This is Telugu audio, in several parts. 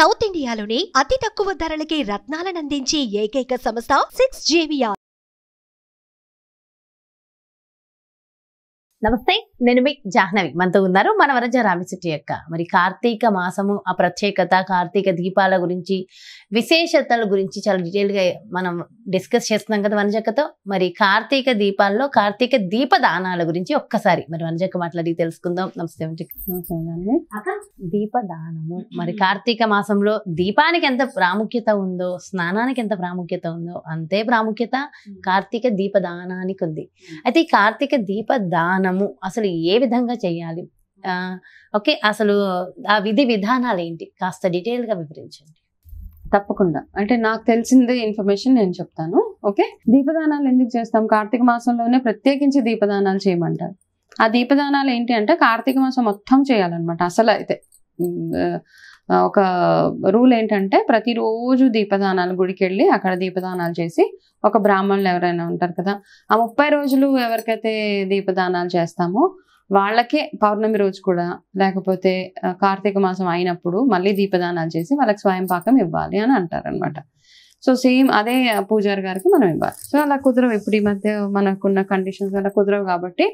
సౌత్ ఇండియాలోని అతి తక్కువ ధరలకే రత్నాలను అందించే ఏకైక సంస్థ సిక్స్ జేవియా నమస్తే నేను మీ జాహ్నవి మనతో ఉన్నారు మన వరజ రామిశెట్టి యొక్క మరి కార్తీక మాసము ఆ ప్రత్యేకత కార్తీక దీపాల గురించి విశేషతల గురించి చాలా డీటెయిల్గా మనం డిస్కస్ చేస్తున్నాం కదా వనజక్కతో మరి కార్తీక దీపాల్లో కార్తీక దీప దానాల గురించి ఒక్కసారి మరి వనజక్క మాట్లాడి తెలుసుకుందాం నమస్తే దీప దానము మరి కార్తీక మాసంలో దీపానికి ఎంత ప్రాముఖ్యత ఉందో స్నానానికి ఎంత ప్రాముఖ్యత ఉందో అంతే ప్రాముఖ్యత కార్తీక దీప దానానికి ఉంది అయితే ఈ కార్తీక దీప దానం మనము అసలు ఏ విధంగా చేయాలి ఓకే అసలు ఆ విధి విధానాలు ఏంటి కాస్త డీటెయిల్గా వివరించండి తప్పకుండా అంటే నాకు తెలిసింది ఇన్ఫర్మేషన్ నేను చెప్తాను ఓకే దీపదానాలు ఎందుకు చేస్తాం కార్తీక మాసంలోనే ప్రత్యేకించి దీపదానాలు చేయమంటారు ఆ దీపదానాలు ఏంటి అంటే కార్తీక మాసం మొత్తం చేయాలన్నమాట అసలు అయితే ఒక రూల్ ఏంటంటే ప్రతిరోజు దీపదానాలు గుడికి వెళ్ళి అక్కడ దీపదానాలు చేసి ఒక బ్రాహ్మణులు ఎవరైనా ఉంటారు కదా ఆ ముప్పై రోజులు ఎవరికైతే దీపదానాలు చేస్తామో వాళ్ళకే పౌర్ణమి రోజు కూడా లేకపోతే కార్తీక మాసం అయినప్పుడు మళ్ళీ దీపదానాలు చేసి వాళ్ళకి స్వయం పాకం ఇవ్వాలి అని అంటారనమాట సో సేమ్ అదే పూజారి గారికి మనం ఇవ్వాలి సో అలా కుదరవు ఇప్పుడు ఈ మధ్య మనకున్న కండిషన్స్ అలా కుదరవు కాబట్టి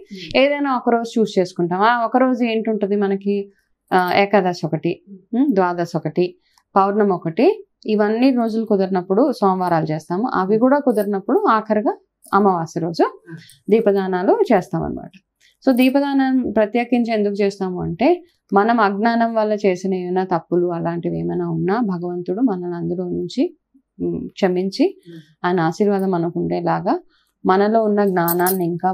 ఏదైనా ఒకరోజు చూస్ చేసుకుంటాం ఆ ఒకరోజు ఉంటుంది మనకి ఏకాదశి ఒకటి ద్వాదశి ఒకటి పౌర్ణమి ఒకటి ఇవన్నీ రోజులు కుదిరినప్పుడు సోమవారాలు చేస్తాము అవి కూడా కుదిరినప్పుడు ఆఖరిగా అమావాస్య రోజు దీపదానాలు చేస్తాం అనమాట సో దీపదానం ప్రత్యేకించి ఎందుకు చేస్తాము అంటే మనం అజ్ఞానం వల్ల చేసిన ఏమైనా తప్పులు అలాంటివి ఏమైనా ఉన్నా భగవంతుడు మనల్ని అందులో నుంచి క్షమించి ఆయన ఆశీర్వాదం మనకు ఉండేలాగా మనలో ఉన్న జ్ఞానాన్ని ఇంకా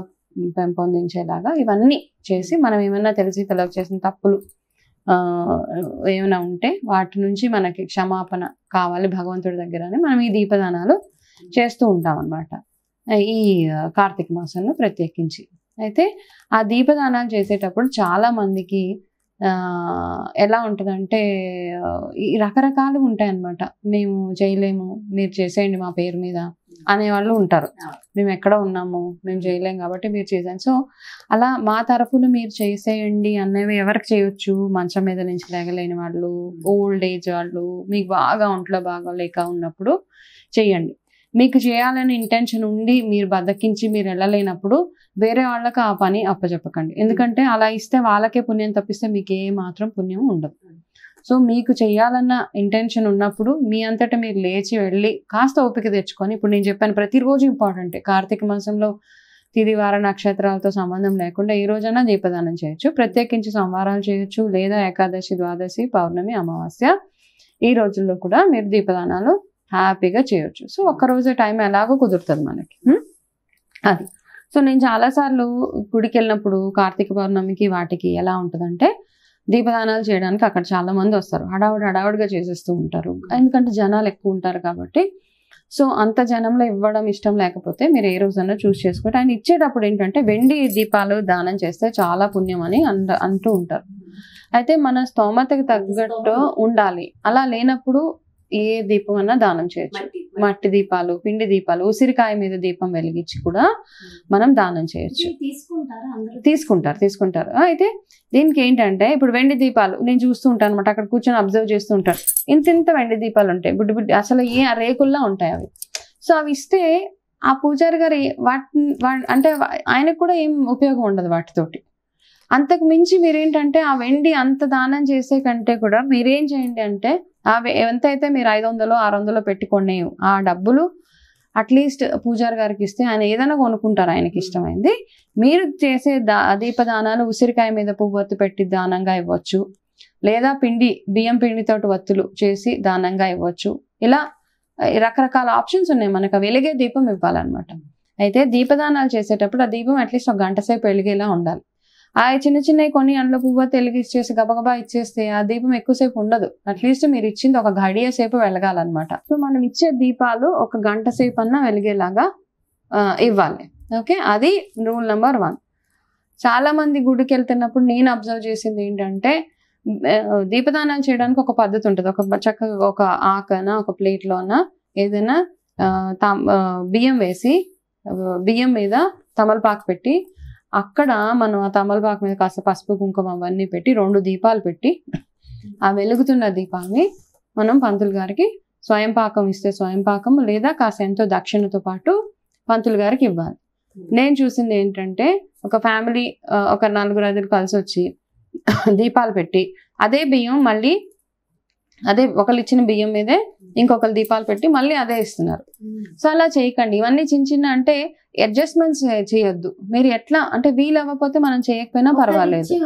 పెంపొందించేలాగా ఇవన్నీ చేసి మనం ఏమైనా తెలిసి తెలియచేసిన చేసిన తప్పులు ఏమైనా ఉంటే వాటి నుంచి మనకి క్షమాపణ కావాలి భగవంతుడి దగ్గర అని మనం ఈ దీపదానాలు చేస్తూ ఉంటాం అనమాట ఈ కార్తీక మాసంలో ప్రత్యేకించి అయితే ఆ దీపదానాలు చేసేటప్పుడు చాలామందికి ఎలా ఉంటుందంటే ఈ రకరకాలు ఉంటాయన్నమాట మేము చేయలేము మీరు చేసేయండి మా పేరు మీద అనేవాళ్ళు ఉంటారు మేము ఎక్కడ ఉన్నాము మేము చేయలేము కాబట్టి మీరు చేసాం సో అలా మా తరఫున మీరు చేసేయండి అనేవి ఎవరికి చేయొచ్చు మంచం మీద నుంచి లేగలేని వాళ్ళు ఓల్డ్ ఏజ్ వాళ్ళు మీకు బాగా ఒంట్లో బాగా లేక ఉన్నప్పుడు చేయండి మీకు చేయాలని ఇంటెన్షన్ ఉండి మీరు బద్దకించి మీరు వెళ్ళలేనప్పుడు వేరే వాళ్ళకి ఆ పని అప్పచెప్పకండి ఎందుకంటే అలా ఇస్తే వాళ్ళకే పుణ్యం తప్పిస్తే మీకు ఏ మాత్రం పుణ్యం ఉండదు సో మీకు చేయాలన్న ఇంటెన్షన్ ఉన్నప్పుడు మీ అంతటా మీరు లేచి వెళ్ళి కాస్త ఓపిక తెచ్చుకొని ఇప్పుడు నేను చెప్పాను ప్రతిరోజు ఇంపార్టెంటే కార్తీక మాసంలో తిదివార నక్షత్రాలతో సంబంధం లేకుండా ఈ రోజైనా దీపదానం చేయొచ్చు ప్రత్యేకించి సంవారాలు చేయొచ్చు లేదా ఏకాదశి ద్వాదశి పౌర్ణమి అమావాస్య ఈ రోజుల్లో కూడా మీరు దీపదానాలు హ్యాపీగా చేయొచ్చు సో ఒక్కరోజే టైం ఎలాగో కుదురుతుంది మనకి hmm. అది సో నేను చాలాసార్లు గుడికి వెళ్ళినప్పుడు కార్తీక పౌర్ణమికి వాటికి ఎలా ఉంటుందంటే దీపదానాలు చేయడానికి అక్కడ చాలా మంది వస్తారు హడావుడి హడావుడిగా చేసేస్తూ ఉంటారు ఎందుకంటే జనాలు ఎక్కువ ఉంటారు కాబట్టి సో అంత జనంలో ఇవ్వడం ఇష్టం లేకపోతే మీరు ఏ రోజన్నా చూస్ చేసుకోండి ఆయన ఇచ్చేటప్పుడు ఏంటంటే వెండి దీపాలు దానం చేస్తే చాలా పుణ్యం అని అంటూ ఉంటారు అయితే మన స్తోమతకి తగ్గట్టు ఉండాలి అలా లేనప్పుడు ఏ దీపం అన్నా దానం చేయొచ్చు మట్టి దీపాలు పిండి దీపాలు ఉసిరికాయ మీద దీపం వెలిగించి కూడా మనం దానం చేయొచ్చు తీసుకుంటారు తీసుకుంటారు అయితే దీనికి ఏంటంటే ఇప్పుడు వెండి దీపాలు నేను చూస్తూ ఉంటాను అనమాట అక్కడ కూర్చొని అబ్జర్వ్ చేస్తూ ఉంటాను ఇంత ఇంత వెండి దీపాలు ఉంటాయి బుడ్డి బుడ్డి అసలు ఏ రేకుల్లా ఉంటాయి అవి సో అవి ఇస్తే ఆ పూజారి గారి వాటి అంటే ఆయనకు కూడా ఏం ఉపయోగం ఉండదు వాటితోటి అంతకు మించి మీరేంటంటే ఆ వెండి అంత దానం చేసే కంటే కూడా మీరేం చేయండి అంటే అవి ఎంతైతే మీరు ఐదు వందలు ఆరు వందలో పెట్టుకునే ఆ డబ్బులు అట్లీస్ట్ పూజారి గారికి ఇస్తే ఆయన ఏదైనా కొనుక్కుంటారు ఆయనకి ఇష్టమైంది మీరు చేసే దా దీపదానాలు ఉసిరికాయ మీద పువ్వొత్తు పెట్టి దానంగా ఇవ్వచ్చు లేదా పిండి బియ్యం పిండితోటి వత్తులు చేసి దానంగా ఇవ్వచ్చు ఇలా రకరకాల ఆప్షన్స్ ఉన్నాయి మనకు వెలిగే దీపం ఇవ్వాలన్నమాట అయితే దీపదానాలు చేసేటప్పుడు ఆ దీపం అట్లీస్ట్ ఒక గంట సేపు వెలిగేలా ఉండాలి ఆ చిన్న చిన్నవి కొన్ని అందులో పువ్వు తెలుగు ఇచ్చేసి గబగబా ఇచ్చేస్తే ఆ దీపం ఎక్కువసేపు ఉండదు అట్లీస్ట్ మీరు ఇచ్చింది ఒక గడియ సేపు వెలగాలన్నమాట సో మనం ఇచ్చే దీపాలు ఒక గంట సేపు అన్నా వెలిగేలాగా ఇవ్వాలి ఓకే అది రూల్ నెంబర్ వన్ చాలా మంది గుడికి వెళ్తున్నప్పుడు నేను అబ్జర్వ్ చేసింది ఏంటంటే దీపదానం చేయడానికి ఒక పద్ధతి ఉంటుంది ఒక చక్కగా ఒక ఆకన ఒక ప్లేట్లోన ఏదైనా బియ్యం వేసి బియ్యం మీద తమలపాకు పెట్టి అక్కడ మనం ఆ తమలపాకు మీద కాస్త పసుపు కుంకుమ అవన్నీ పెట్టి రెండు దీపాలు పెట్టి ఆ వెలుగుతున్న దీపాన్ని మనం పంతులు గారికి స్వయం పాకం ఇస్తే స్వయం పాకం లేదా కాస్త ఎంతో దక్షిణతో పాటు పంతులు గారికి ఇవ్వాలి నేను చూసింది ఏంటంటే ఒక ఫ్యామిలీ ఒక నలుగురు ఐదుగురు కలిసి వచ్చి దీపాలు పెట్టి అదే బియ్యం మళ్ళీ అదే ఒకళ్ళు ఇచ్చిన బియ్యం మీదే ఇంకొకరు దీపాలు పెట్టి మళ్ళీ అదే ఇస్తున్నారు సో అలా చేయకండి ఇవన్నీ చిన్న చిన్న అంటే అడ్జస్ట్మెంట్స్ చేయొద్దు మీరు ఎట్లా అంటే వీలు అవ్వకపోతే మనం చేయకపోయినా పర్వాలేదు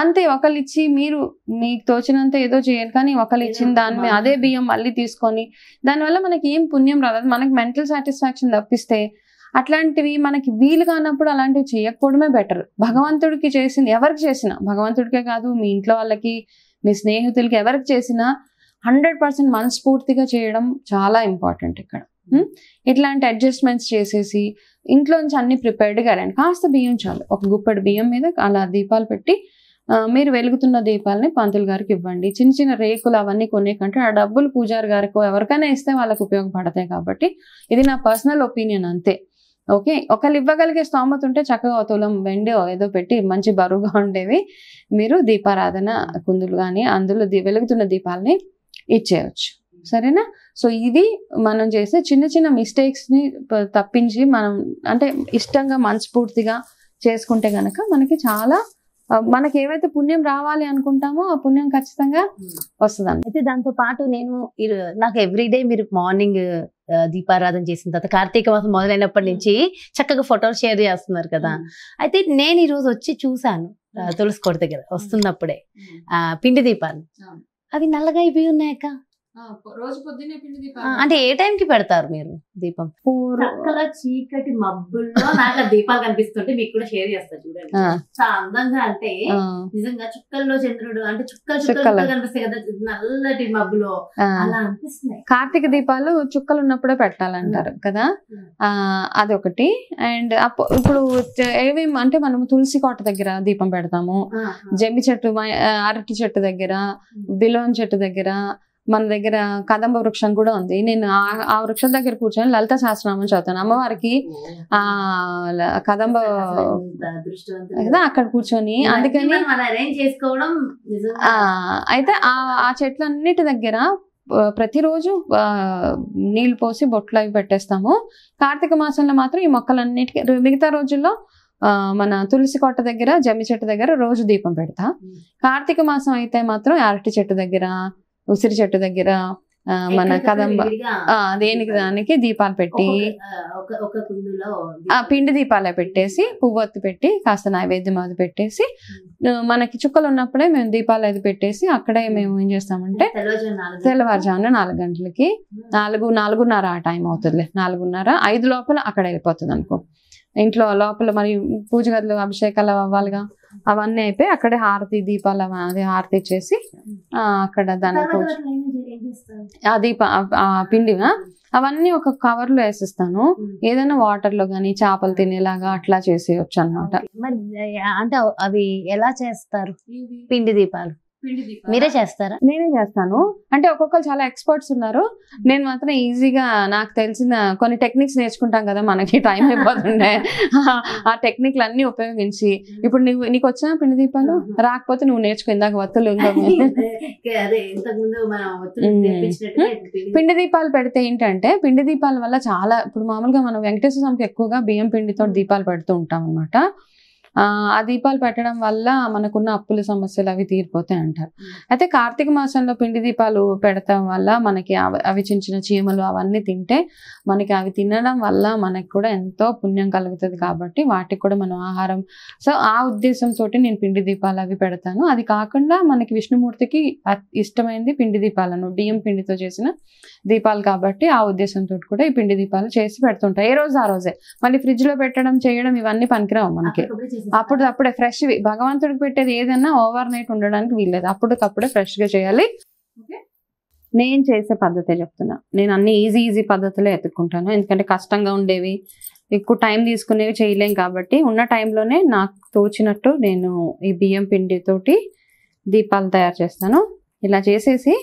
అంతే ఒకళ్ళు ఇచ్చి మీరు మీకు తోచినంత ఏదో చేయండి కానీ ఒకళ్ళు ఇచ్చిన దాని అదే బియ్యం మళ్ళీ తీసుకొని దానివల్ల మనకి ఏం పుణ్యం రాదు మనకి మెంటల్ సాటిస్ఫాక్షన్ తప్పిస్తే అట్లాంటివి మనకి వీలు కానప్పుడు అలాంటివి చేయకపోవడమే బెటర్ భగవంతుడికి చేసింది ఎవరికి చేసినా భగవంతుడికే కాదు మీ ఇంట్లో వాళ్ళకి మీ స్నేహితులకి ఎవరికి చేసినా హండ్రెడ్ పర్సెంట్ మనస్ఫూర్తిగా చేయడం చాలా ఇంపార్టెంట్ ఇక్కడ hmm. Hmm? ఇట్లాంటి అడ్జస్ట్మెంట్స్ చేసేసి ఇంట్లోంచి అన్ని ప్రిపేర్డ్గా రండి కాస్త బియ్యం చాలు ఒక గుప్పెడు బియ్యం మీద అలా దీపాలు పెట్టి మీరు వెలుగుతున్న దీపాలని పంతులు గారికి ఇవ్వండి చిన్న చిన్న రేకులు అవన్నీ కొనే కంటే ఆ డబ్బులు పూజారి గారికి ఎవరికైనా ఇస్తే వాళ్ళకు ఉపయోగపడతాయి కాబట్టి ఇది నా పర్సనల్ ఒపీనియన్ అంతే ఓకే ఒకళ్ళు ఇవ్వగలిగే స్తోమత ఉంటే చక్కగా తులం వెండి ఏదో పెట్టి మంచి బరువుగా ఉండేవి మీరు దీపారాధన కుందులు కానీ అందులో దీ వెలుగుతున్న దీపాలని ఇచ్చేయచ్చు సరేనా సో ఇది మనం చేసే చిన్న చిన్న మిస్టేక్స్ని తప్పించి మనం అంటే ఇష్టంగా మనస్ఫూర్తిగా చేసుకుంటే కనుక మనకి చాలా మనకి ఏవైతే పుణ్యం రావాలి అనుకుంటామో ఆ పుణ్యం ఖచ్చితంగా hmm. వస్తుందండి అయితే దాంతో పాటు నేను నాకు ఎవ్రీడే మీరు మార్నింగ్ దీపారాధన చేసిన తర్వాత కార్తీక మాసం మొదలైనప్పటి hmm. నుంచి చక్కగా ఫోటోలు షేర్ చేస్తున్నారు కదా hmm. అయితే నేను ఈరోజు వచ్చి చూశాను తులసి కోట దగ్గర వస్తున్నప్పుడే పిండి దీపాలు అవి నల్లగా అయిపోయి ఉన్నాయక్క రోజు పొద్దున్నే పిండి దీపాలు అంటే ఏ టైం కి పెడతారు మీరు దీపం చక్కల చీకటి మబ్బుల్లో నాకు దీపాలు కనిపిస్తుంటే మీకు కూడా షేర్ చేస్తా చూడండి చాలా అందంగా అంటే నిజంగా చుక్కల్లో చంద్రుడు అంటే చుక్కలు చుక్కలు కనిపిస్తాయి కదా నల్లటి మబ్బులో అలా అనిపిస్తున్నాయి కార్తీక దీపాలు చుక్కలు ఉన్నప్పుడే పెట్టాలంటారు కదా అదొకటి అండ్ ఇప్పుడు ఏమేమి అంటే మనం తులసి కోట దగ్గర దీపం పెడతాము జమ్మి చెట్టు అరటి చెట్టు దగ్గర బిలోన్ చెట్టు దగ్గర మన దగ్గర కదంబ వృక్షం కూడా ఉంది నేను ఆ వృక్షం దగ్గర కూర్చొని లలిత సహస్రనామం చదువుతాను అమ్మవారికి ఆ కదంబ కదా అక్కడ కూర్చొని అందుకని చేసుకోవడం అయితే ఆ చెట్లన్నిటి దగ్గర ప్రతిరోజు నీళ్లు పోసి బొట్లు అవి పెట్టేస్తాము కార్తీక మాసంలో మాత్రం ఈ మొక్కలన్నిటికీ మిగతా రోజుల్లో మన తులసి కోట దగ్గర జమ్మి చెట్టు దగ్గర రోజు దీపం పెడతా కార్తీక మాసం అయితే మాత్రం అరటి చెట్టు దగ్గర ఉసిరి చెట్టు దగ్గర మన కదంబ దేనికి దానికి దీపాలు పెట్టి ఆ పిండి దీపాలే పెట్టేసి పువ్వొత్తు పెట్టి కాస్త నైవేద్యం అది పెట్టేసి మనకి చుక్కలు ఉన్నప్పుడే మేము దీపాలు అది పెట్టేసి అక్కడే మేము ఏం చేస్తామంటే తెల్లవారుజామున నాలుగు గంటలకి నాలుగు నాలుగున్నర ఆ టైం అవుతుంది నాలుగున్నర ఐదు లోపల అక్కడ వెళ్ళిపోతుంది అనుకో ఇంట్లో లోపల మరి పూజ గదులు అభిషేకాలు అవ్వాలిగా అవన్నీ అయిపోయి అక్కడే హారతి దీపాలు అది హారతి చేసి అక్కడ దాని ఆ దీప పిండి అవన్నీ ఒక కవర్లో వేసిస్తాను ఏదైనా వాటర్ లో గానీ చేపలు తినేలాగా అట్లా చేసేయచ్చు అనమాట మరి అంటే అవి ఎలా చేస్తారు పిండి దీపాలు మీరే చేస్తారా నేనే చేస్తాను అంటే ఒక్కొక్కరు చాలా ఎక్స్పర్ట్స్ ఉన్నారు నేను మాత్రం ఈజీగా నాకు తెలిసిన కొన్ని టెక్నిక్స్ నేర్చుకుంటాం కదా మనకి టైం అయిపోతుండే ఆ టెక్నిక్లు అన్ని ఉపయోగించి ఇప్పుడు నువ్వు నీకు వచ్చిన పిండి దీపాలు రాకపోతే నువ్వు నేర్చుకో ఇందాక వత్తులు పిండి దీపాలు పెడితే ఏంటంటే పిండి దీపాల వల్ల చాలా ఇప్పుడు మామూలుగా మనం వెంకటేశ్వర స్వామికి ఎక్కువగా బియ్యం పిండితో దీపాలు పెడుతూ ఉంటాం అనమాట ఆ దీపాలు పెట్టడం వల్ల మనకున్న అప్పుల సమస్యలు అవి తీరిపోతాయి అంటారు అయితే కార్తీక మాసంలో పిండి దీపాలు పెడతాం వల్ల మనకి అవి చిన్న చిన్న చీమలు అవన్నీ తింటే మనకి అవి తినడం వల్ల మనకి కూడా ఎంతో పుణ్యం కలుగుతుంది కాబట్టి వాటికి కూడా మనం ఆహారం సో ఆ ఉద్దేశంతో నేను పిండి దీపాలు అవి పెడతాను అది కాకుండా మనకి విష్ణుమూర్తికి ఇష్టమైంది పిండి దీపాలను బియ్యం పిండితో చేసిన దీపాలు కాబట్టి ఆ ఉద్దేశంతో కూడా ఈ పిండి దీపాలు చేసి పెడుతుంటాయి ఏ రోజు ఆ రోజే మళ్ళీ ఫ్రిడ్జ్లో పెట్టడం చేయడం ఇవన్నీ పనికిరావు మనకి అప్పుడు అప్పుడే ఫ్రెష్వి భగవంతుడికి పెట్టేది ఏదైనా ఓవర్ నైట్ ఉండడానికి వీల్లేదు అప్పటికప్పుడే ఫ్రెష్గా చేయాలి నేను చేసే పద్ధతే చెప్తున్నా నేను అన్ని ఈజీ ఈజీ పద్ధతిలో ఎత్తుక్కుంటాను ఎందుకంటే కష్టంగా ఉండేవి ఎక్కువ టైం తీసుకునేవి చేయలేం కాబట్టి ఉన్న టైంలోనే నాకు తోచినట్టు నేను ఈ బియ్యం పిండితోటి దీపాలు తయారు చేస్తాను ఇలా చేసేసి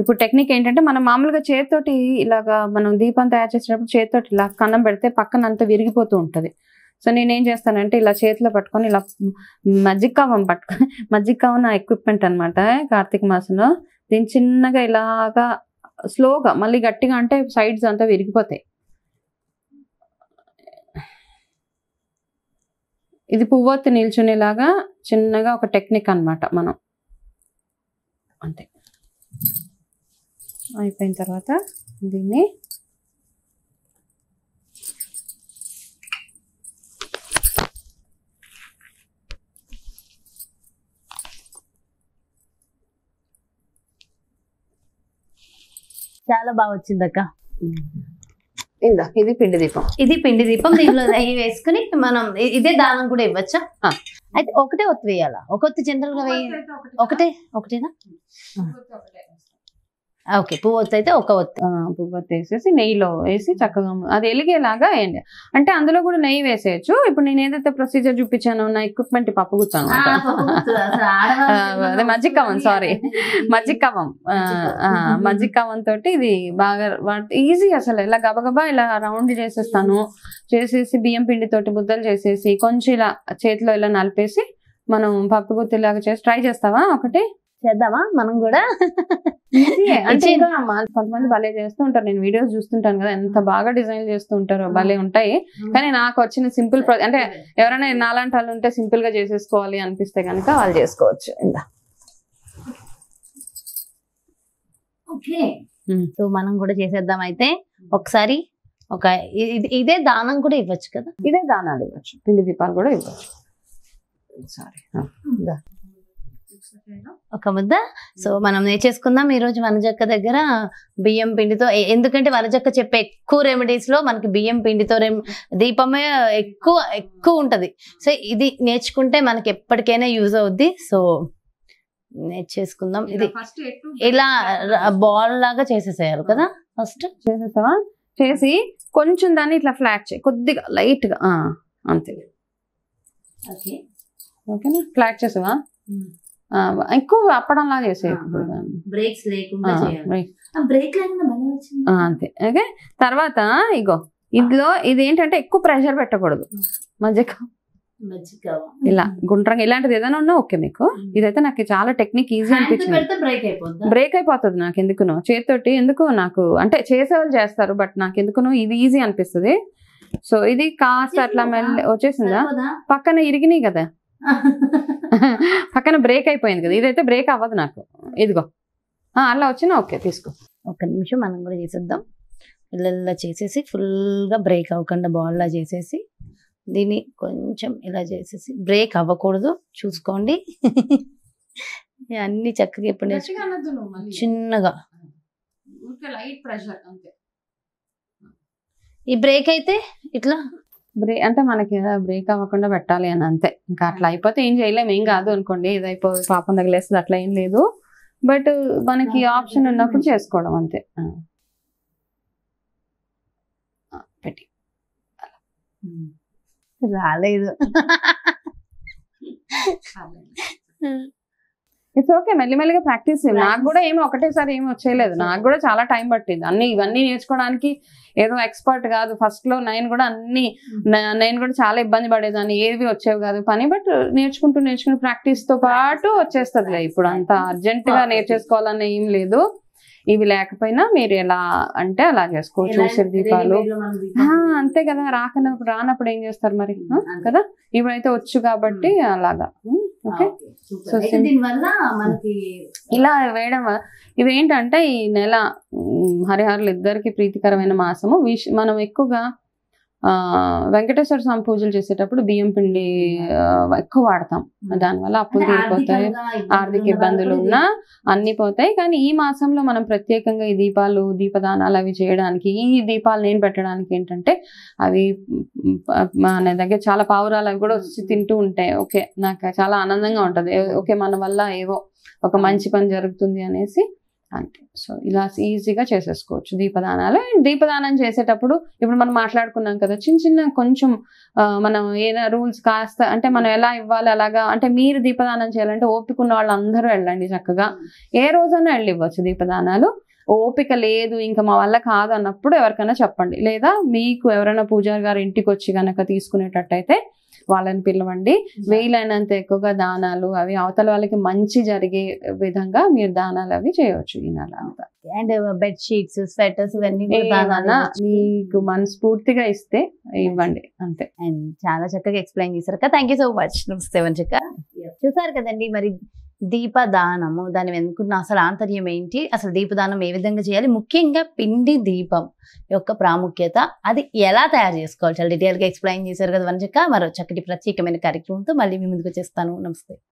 ఇప్పుడు టెక్నిక్ ఏంటంటే మనం మామూలుగా చేతితోటి ఇలాగా మనం దీపం తయారు చేసేటప్పుడు చేతితోటి ఇలా కన్నం పెడితే పక్కన అంతా విరిగిపోతూ ఉంటుంది సో నేనేం చేస్తానంటే ఇలా చేతిలో పట్టుకొని ఇలా మజ్జిగ కావం పట్టుకొని మజ్జిగ కావం నా ఎక్విప్మెంట్ అనమాట కార్తీక మాసంలో దీన్ని చిన్నగా ఇలాగా స్లోగా మళ్ళీ గట్టిగా అంటే సైడ్స్ అంతా విరిగిపోతాయి ఇది పువ్వొత్తి నిల్చునేలాగా చిన్నగా ఒక టెక్నిక్ అనమాట మనం అంతే అయిపోయిన తర్వాత దీన్ని చాలా బాగా వచ్చింది అక్క ఇందా ఇది పిండి దీపం ఇది పిండి దీపం దీనిలో ఇవి వేసుకుని మనం ఇదే దానం కూడా ఇవ్వచ్చా అయితే ఒకటే ఒత్తు వేయాలా ఒక జనరల్ గా వేయాలి ఒకటే ఒకటేనా ఓకే పువ్వు పువ్వొత్తు అయితే ఒక ఒత్తు వత్తి వేసేసి నెయ్యిలో వేసి చక్కగా అది ఎలిగేలాగా వేయండి అంటే అందులో కూడా నెయ్యి వేసేయచ్చు ఇప్పుడు నేను ఏదైతే ప్రొసీజర్ చూపించాను నా ఎక్విప్మెంట్ పప్పు కూర్చాను అదే మజ్జిగ కవం సారీ మజ్జిగ కవం మజ్జిగ కవం తోటి ఇది బాగా ఈజీ అసలు ఇలా గబగబా ఇలా రౌండ్ చేసేస్తాను చేసేసి బియ్యం పిండి తోటి బుద్దలు చేసేసి కొంచెం ఇలా చేతిలో ఇలా నలిపేసి మనం పప్పు గుత్తిలాగా చేసి ట్రై చేస్తావా ఒకటి చేద్దామా మనం కూడా అంటే కొంతమంది భలే చేస్తూ ఉంటారు నేను వీడియోస్ చూస్తుంటాను కదా ఎంత బాగా డిజైన్ చేస్తూ ఉంటారు hmm. భలే ఉంటాయి hmm. కానీ నాకు వచ్చిన సింపుల్ అంటే hmm. ఎవరైనా నాలాంటి వాళ్ళు ఉంటే సింపుల్ గా చేసేసుకోవాలి అనిపిస్తే కనుక వాళ్ళు చేసుకోవచ్చు ఇందా సో మనం కూడా చేసేద్దాం అయితే ఒకసారి ఒక ఇదే దానం కూడా ఇవ్వచ్చు కదా ఇదే దానాలు ఇవ్వచ్చు పిండి దీపాలు కూడా ఇవ్వచ్చు సారీ ఒక ముద్ద సో మనం నేర్చేసుకుందాం ఈ రోజు వనజక్క దగ్గర బియ్యం పిండితో ఎందుకంటే వనజక్క చెప్పే ఎక్కువ రెమెడీస్ లో మనకి బియ్యం పిండితో దీపమే ఎక్కువ ఎక్కువ ఉంటది సో ఇది నేర్చుకుంటే మనకి ఎప్పటికైనా యూజ్ అవుద్ది సో నేర్చేసుకుందాం ఇది ఇలా బాల్ లాగా చేసేసేయాలి కదా ఫస్ట్ చేసేసావా చేసి కొంచెం దాన్ని ఇట్లా ఫ్లాట్ చేయి కొద్దిగా లైట్ గా అంతే ఓకేనా ఫ్లాట్ చేసావా hmm. ఎక్కువ అప్పడంలా చేసేయకూడదండి బ్రేక్స్ బ్రేక్ అంతే ఓకే తర్వాత ఇగో ఇందులో ఇది ఏంటంటే ఎక్కువ ప్రెషర్ పెట్టకూడదు మజ్జిగ ఇలా గుండ్రంగా ఇలాంటిది ఏదైనా ఉన్నా ఓకే మీకు ఇదైతే నాకు చాలా టెక్నిక్ ఈజీ అనిపించింది బ్రేక్ అయిపోతుంది నాకు ఎందుకునో చేతితోటి ఎందుకు నాకు అంటే చేసేవాళ్ళు చేస్తారు బట్ నాకు ఎందుకునో ఇది ఈజీ అనిపిస్తుంది సో ఇది కాస్త అట్లా వచ్చేసిందా పక్కన ఇరిగినాయి కదా పక్కన బ్రేక్ అయిపోయింది కదా ఇదైతే బ్రేక్ అవ్వదు నాకు ఇదిగో అలా వచ్చినా ఓకే తీసుకో ఒక నిమిషం మనం కూడా చేసేద్దాం ఇలా చేసేసి ఫుల్గా బ్రేక్ అవ్వకుండా బాల్లా చేసేసి దీన్ని కొంచెం ఇలా చేసేసి బ్రేక్ అవ్వకూడదు చూసుకోండి అన్ని చక్కగా ఎప్పుడు చిన్నగా ఈ బ్రేక్ అయితే ఇట్లా బ్రే అంటే మనకి బ్రేక్ అవ్వకుండా పెట్టాలి అని అంతే ఇంకా అట్లా అయిపోతే ఏం చేయలేము ఏం కాదు అనుకోండి ఇదైపో పాపం తగిలేస్తుంది అట్లా ఏం లేదు బట్ మనకి ఆప్షన్ ఉన్నప్పుడు చేసుకోవడం అంతే పెట్టి రాలేదు ఇట్స్ ఓకే మెల్లిమెల్లిగా ప్రాక్టీస్ నాకు కూడా ఏమి ఒకటేసారి ఏమి వచ్చేయలేదు నాకు కూడా చాలా టైం పట్టింది అన్ని ఇవన్నీ నేర్చుకోవడానికి ఏదో ఎక్స్పర్ట్ కాదు ఫస్ట్ లో నేను కూడా అన్ని hmm. నేను కూడా చాలా ఇబ్బంది పడేదాన్ని ఏవి వచ్చేవి కాదు పని బట్ నేర్చుకుంటూ నేర్చుకుని ప్రాక్టీస్ తో పాటు వచ్చేస్తుంది ఇప్పుడు అంత అర్జెంట్ గా నేర్చేసుకోవాలని ఏం లేదు ఇవి లేకపోయినా మీరు ఎలా అంటే అలా చేసుకోవచ్చు చూసే దీపాలు అంతే కదా రాకనప్పుడు రానప్పుడు ఏం చేస్తారు మరి hmm, కదా అయితే వచ్చు కాబట్టి hmm. అలాగా ఓకే ah, దీనివల్ల మనకి ఇలా వేయడం ఇవేంటంటే ఈ నెల హరిహరులు ఇద్దరికి ప్రీతికరమైన మాసము మనం ఎక్కువగా వెంకటేశ్వర స్వామి పూజలు చేసేటప్పుడు బియ్యం పిండి ఎక్కువ వాడతాం దానివల్ల అప్పులు తీరిపోతాయి ఆర్థిక ఇబ్బందులు ఉన్నా అన్ని పోతాయి కానీ ఈ మాసంలో మనం ప్రత్యేకంగా ఈ దీపాలు దీపదానాలు అవి చేయడానికి ఈ దీపాలు నేను పెట్టడానికి ఏంటంటే అవి మన దగ్గర చాలా పావురాలు అవి కూడా వచ్చి తింటూ ఉంటాయి ఓకే నాకు చాలా ఆనందంగా ఉంటుంది ఓకే మన వల్ల ఏవో ఒక మంచి పని జరుగుతుంది అనేసి అంతే సో ఇలా ఈజీగా చేసేసుకోవచ్చు దీపదానాలు అండ్ దీపదానం చేసేటప్పుడు ఇప్పుడు మనం మాట్లాడుకున్నాం కదా చిన్న చిన్న కొంచెం మనం ఏదైనా రూల్స్ కాస్త అంటే మనం ఎలా ఇవ్వాలి అలాగా అంటే మీరు దీపదానం చేయాలంటే ఓపికన్న వాళ్ళు అందరూ వెళ్ళండి చక్కగా ఏ రోజైనా వెళ్ళి ఇవ్వచ్చు దీపదానాలు ఓపిక లేదు ఇంకా మా వల్ల కాదన్నప్పుడు ఎవరికైనా చెప్పండి లేదా మీకు ఎవరైనా పూజారి గారు ఇంటికి వచ్చి కనుక తీసుకునేటట్టయితే వాళ్ళని పిలవండి వీలైనంత ఎక్కువగా దానాలు అవి అవతల వాళ్ళకి మంచి జరిగే విధంగా మీరు దానాలు అవి చేయవచ్చు ఈ నెల అండ్ బెడ్ షీట్స్ స్వెటర్స్ ఇవన్నీ మీకు మనస్ఫూర్తిగా ఇస్తే ఇవ్వండి అంతే అండ్ చాలా చక్కగా ఎక్స్ప్లెయిన్ చేశారు కదా థ్యాంక్ సో మచ్ నమస్తే చూసారు కదండి మరి దీపదానము దాని వెనుకున్న అసలు ఆంతర్యం ఏంటి అసలు దీపదానం ఏ విధంగా చేయాలి ముఖ్యంగా పిండి దీపం యొక్క ప్రాముఖ్యత అది ఎలా తయారు చేసుకోవాలి చాలా డీటెయిల్గా ఎక్స్ప్లెయిన్ చేశారు కదా వనచక్క మరో చక్కటి ప్రత్యేకమైన కార్యక్రమంతో మళ్ళీ మీ ముందుకు చేస్తాను నమస్తే